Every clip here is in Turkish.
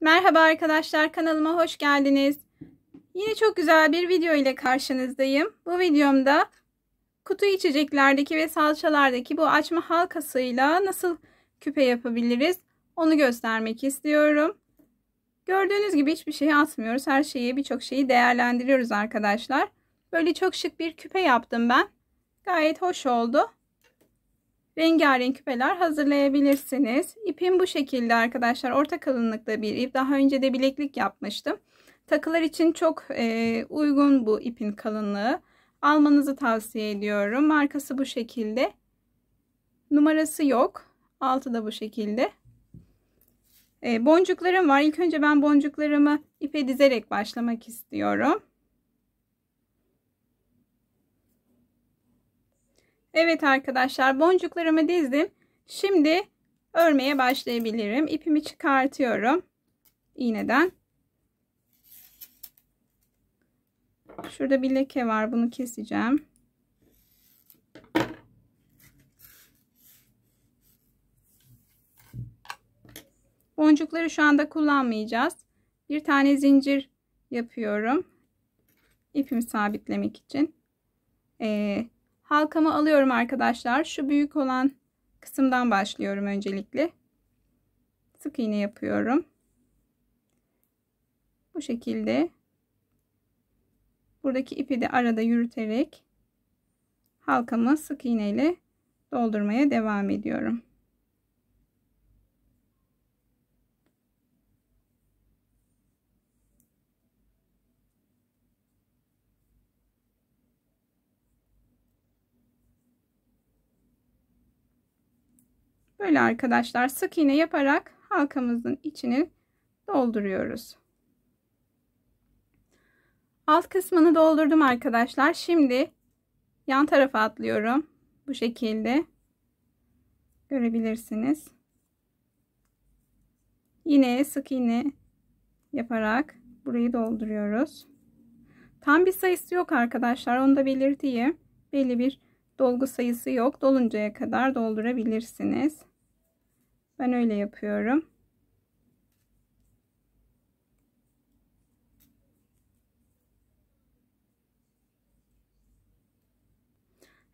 Merhaba arkadaşlar kanalıma hoş geldiniz. Yine çok güzel bir video ile karşınızdayım. Bu videomda kutu içeceklerdeki ve salçalardaki bu açma halkasıyla nasıl küpe yapabiliriz onu göstermek istiyorum. Gördüğünüz gibi hiçbir şeyi atmıyoruz. Her şeyi birçok şeyi değerlendiriyoruz arkadaşlar. Böyle çok şık bir küpe yaptım ben. Gayet hoş oldu rengarenk küpeler hazırlayabilirsiniz. İpim bu şekilde arkadaşlar. Orta kalınlıkta bir ip. Daha önce de bileklik yapmıştım. Takılar için çok e, uygun bu ipin kalınlığı. Almanızı tavsiye ediyorum. Markası bu şekilde. Numarası yok. Altı da bu şekilde. E, boncuklarım var. İlk önce ben boncuklarımı ipe dizerek başlamak istiyorum. Evet arkadaşlar boncuklarımı dizdim. Şimdi örmeye başlayabilirim. İpimi çıkartıyorum iğneden. Şurada bir leke var. Bunu keseceğim. Boncukları şu anda kullanmayacağız. Bir tane zincir yapıyorum. İpimi sabitlemek için. Ee, Halkamı alıyorum arkadaşlar. Şu büyük olan kısımdan başlıyorum öncelikle. Sık iğne yapıyorum. Bu şekilde buradaki ipi de arada yürüterek halkamı sık iğneyle doldurmaya devam ediyorum. Böyle arkadaşlar sık iğne yaparak halkamızın içini dolduruyoruz. Alt kısmını doldurdum arkadaşlar. Şimdi yan tarafa atlıyorum. Bu şekilde görebilirsiniz. Yine sık iğne yaparak burayı dolduruyoruz. Tam bir sayısı yok arkadaşlar. Onu da belirteyim. Belli bir dolgu sayısı yok. Doluncaya kadar doldurabilirsiniz. Ben öyle yapıyorum.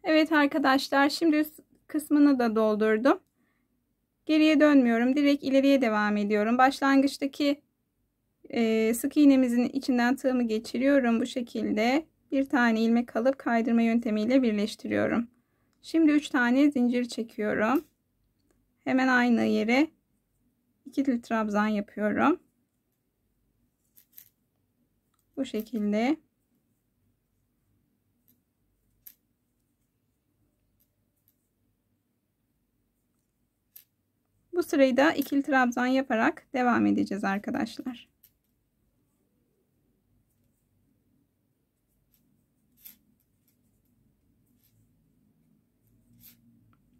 Evet arkadaşlar şimdi üst kısmını da doldurdum. Geriye dönmüyorum. Direkt ileriye devam ediyorum. Başlangıçtaki e, sık iğnemizin içinden tığımı geçiriyorum. Bu şekilde bir tane ilmek alıp kaydırma yöntemiyle birleştiriyorum. Şimdi 3 tane zincir çekiyorum hemen aynı yere ikili trabzan yapıyorum. Bu şekilde. Bu sırayı da ikili trabzan yaparak devam edeceğiz arkadaşlar.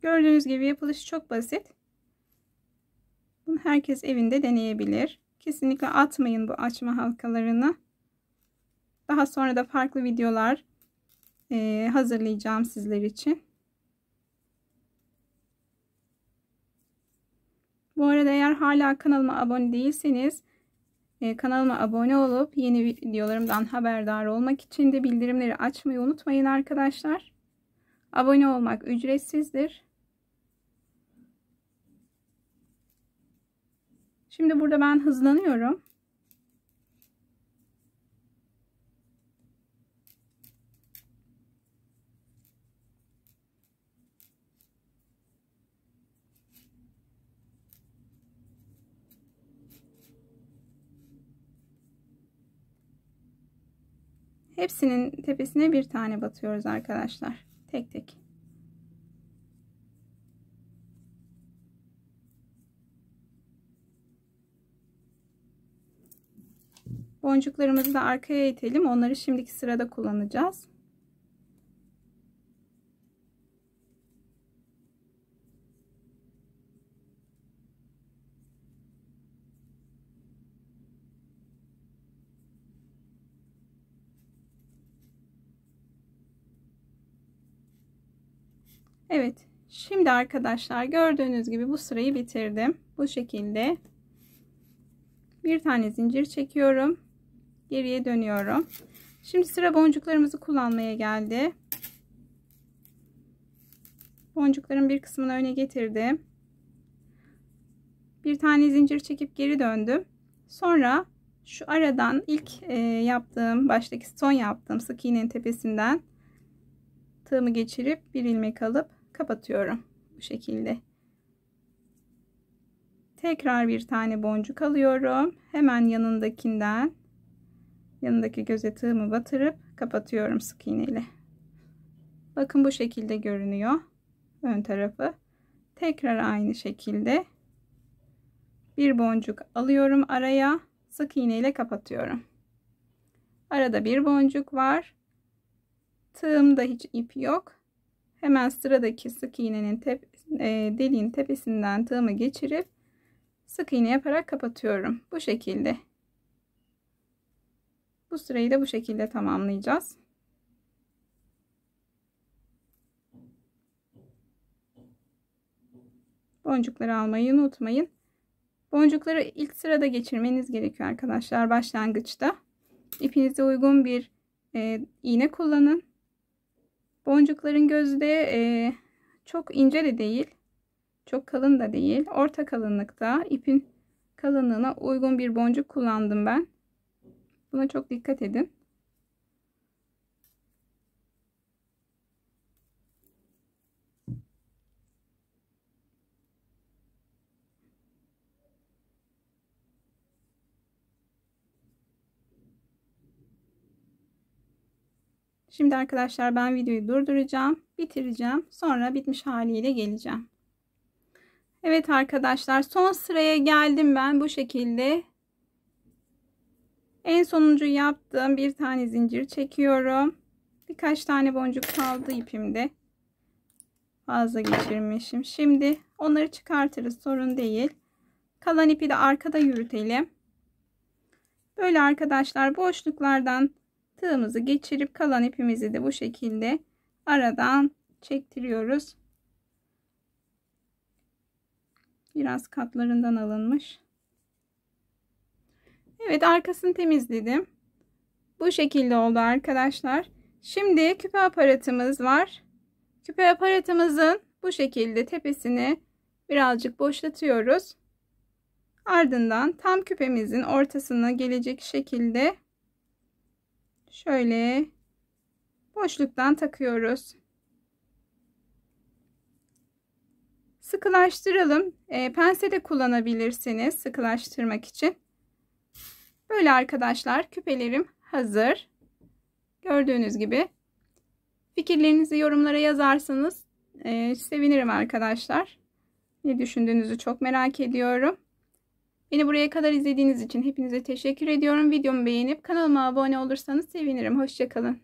Gördüğünüz gibi yapılışı çok basit herkes evinde deneyebilir. Kesinlikle atmayın bu açma halkalarını. Daha sonra da farklı videolar e, hazırlayacağım sizler için. Bu arada eğer hala kanalıma abone değilseniz e, kanalıma abone olup yeni videolarımdan haberdar olmak için de bildirimleri açmayı unutmayın arkadaşlar. Abone olmak ücretsizdir. Şimdi burada ben hızlanıyorum. Hepsinin tepesine bir tane batıyoruz arkadaşlar. Tek tek. Boncuklarımızı da arkaya itelim. Onları şimdiki sırada kullanacağız. Evet. Şimdi arkadaşlar gördüğünüz gibi bu sırayı bitirdim. Bu şekilde bir tane zincir çekiyorum geriye dönüyorum. Şimdi sıra boncuklarımızı kullanmaya geldi. Boncukların bir kısmını öne getirdim. Bir tane zincir çekip geri döndüm. Sonra şu aradan ilk e, yaptığım baştaki son yaptığım sık iğnenin tepesinden tığımı geçirip bir ilmek alıp kapatıyorum bu şekilde tekrar bir tane boncuk alıyorum hemen yanındakinden yanındaki göze tığımı batırıp kapatıyorum sık iğne ile. Bakın bu şekilde görünüyor ön tarafı. Tekrar aynı şekilde bir boncuk alıyorum araya sık iğne ile kapatıyorum. Arada bir boncuk var. Tığımda hiç ip yok. Hemen sıradaki sık iğnenin tep e, deliğin tepesinden tığımı geçirip sık iğne yaparak kapatıyorum. Bu şekilde. Bu sırayı da bu şekilde tamamlayacağız. Boncukları almayı unutmayın. Boncukları ilk sırada geçirmeniz gerekiyor arkadaşlar başlangıçta. İpinize uygun bir e, iğne kullanın. Boncukların gözü de e, çok ince de değil. Çok kalın da değil. Orta kalınlıkta ipin kalınlığına uygun bir boncuk kullandım ben. Buna çok dikkat edin. Şimdi arkadaşlar ben videoyu durduracağım, bitireceğim. Sonra bitmiş haliyle geleceğim. Evet arkadaşlar son sıraya geldim ben bu şekilde en sonuncu yaptığım bir tane zincir çekiyorum. Birkaç tane boncuk kaldı ipimde. Fazla geçirmişim. Şimdi onları çıkartırız sorun değil. Kalan ipi de arkada yürütelim. Böyle arkadaşlar boşluklardan tığımızı geçirip kalan ipimizi de bu şekilde aradan çektiriyoruz. Biraz katlarından alınmış. Evet arkasını temizledim. Bu şekilde oldu arkadaşlar. Şimdi küpe aparatımız var. Küpe aparatımızın bu şekilde tepesini birazcık boşlatıyoruz. Ardından tam küpemizin ortasına gelecek şekilde şöyle boşluktan takıyoruz. Sıkılaştıralım. E, pense de kullanabilirsiniz sıkılaştırmak için. Böyle arkadaşlar küpelerim hazır. Gördüğünüz gibi fikirlerinizi yorumlara yazarsanız e, sevinirim arkadaşlar. Ne düşündüğünüzü çok merak ediyorum. Beni buraya kadar izlediğiniz için hepinize teşekkür ediyorum. Videomu beğenip kanalıma abone olursanız sevinirim. Hoşçakalın.